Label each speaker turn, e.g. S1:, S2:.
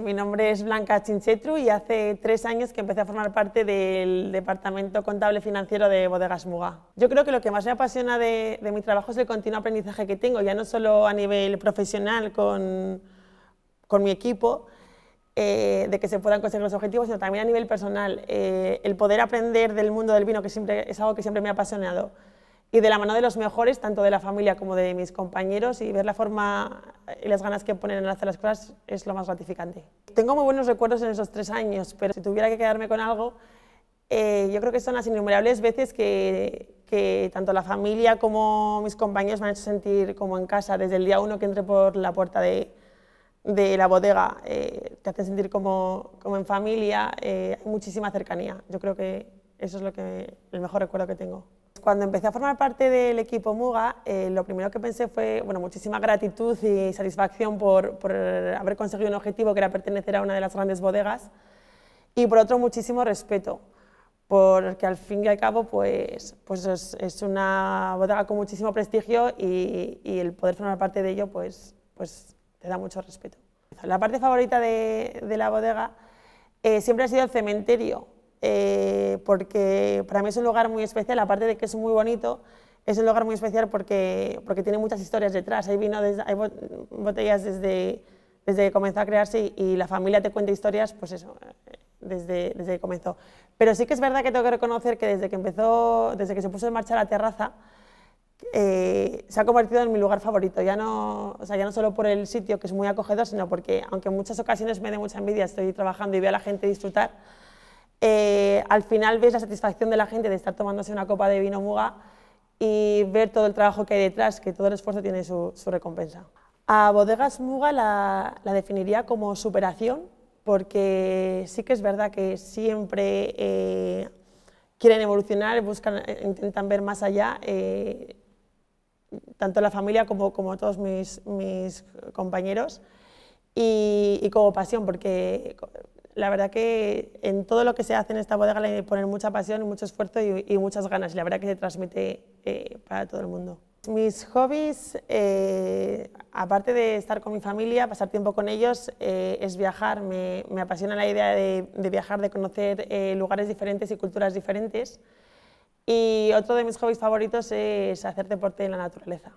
S1: Mi nombre es Blanca Chinchetru y hace tres años que empecé a formar parte del Departamento Contable Financiero de Bodegas Muga. Yo creo que lo que más me apasiona de, mi trabajo es el continuo aprendizaje que tengo, ya no solo a nivel profesional con, con mi equipo, eh, de que se puedan conseguir los objetivos, sino también a nivel personal. Eh, el poder aprender del mundo del vino, que siempre, es algo que siempre me ha apasionado y de la mano de los mejores, tanto de la familia como de mis compañeros, y ver la forma y las ganas que ponen en hacer las cosas es lo más gratificante. Tengo muy buenos recuerdos en esos tres años, pero si tuviera que quedarme con algo, eh, yo creo que son las innumerables veces que, tanto la familia como mis compañeros me han hecho sentir como en casa, desde el día uno que entré por la puerta de, la bodega, eh, te hacen sentir como, en familia, eh, muchísima cercanía. Yo creo que eso es lo que, el mejor recuerdo que tengo cuando empecé a formar parte del equipo Muga, eh, lo primero que pensé fue, bueno, muchísima gratitud y satisfacción por, por haber conseguido un objetivo que era pertenecer a una de las grandes bodegas y por otro muchísimo respeto, porque al fin y al cabo pues, pues es, es una bodega con muchísimo prestigio y, y, el poder formar parte de ello pues, pues te da mucho respeto. La parte favorita de, de la bodega eh, siempre ha sido el cementerio, eh, porque para mí es un lugar muy especial, aparte de que es muy bonito, es un lugar muy especial porque, porque tiene muchas historias detrás. Hay, vino botellas desde, desde que comenzó a crearse y, la familia te cuenta historias, pues eso, eh, desde, desde que comenzó. Pero sí que es verdad que tengo que reconocer que desde que empezó, desde que se puso en marcha la terraza, eh, se ha convertido en mi lugar favorito, ya no, o sea, ya no solo por el sitio, que es muy acogedor, sino porque, aunque en muchas ocasiones me dé mucha envidia, estoy trabajando y veo a la gente disfrutar, eh, al final ves la satisfacción de la gente de estar tomándose una copa de vino muga y ver todo el trabajo que hay detrás, que todo el esfuerzo tiene su, recompensa. A Bodegas Muga la, definiría como superación, porque sí que es verdad que siempre eh, quieren evolucionar, buscan, intentan ver más allá, eh, tanto la familia como, como todos mis, mis compañeros, y, y como pasión, porque la verdad que en todo lo que se hace en esta bodega le poner mucha pasión y mucho esfuerzo y, muchas ganas y la verdad que se transmite eh, para todo el mundo. Mis hobbies, eh, aparte de estar con mi familia, pasar tiempo con ellos, eh, es viajar. Me, me, apasiona la idea de viajar, de conocer lugares diferentes y culturas diferentes. Y otro de mis hobbies favoritos es hacer deporte en la naturaleza.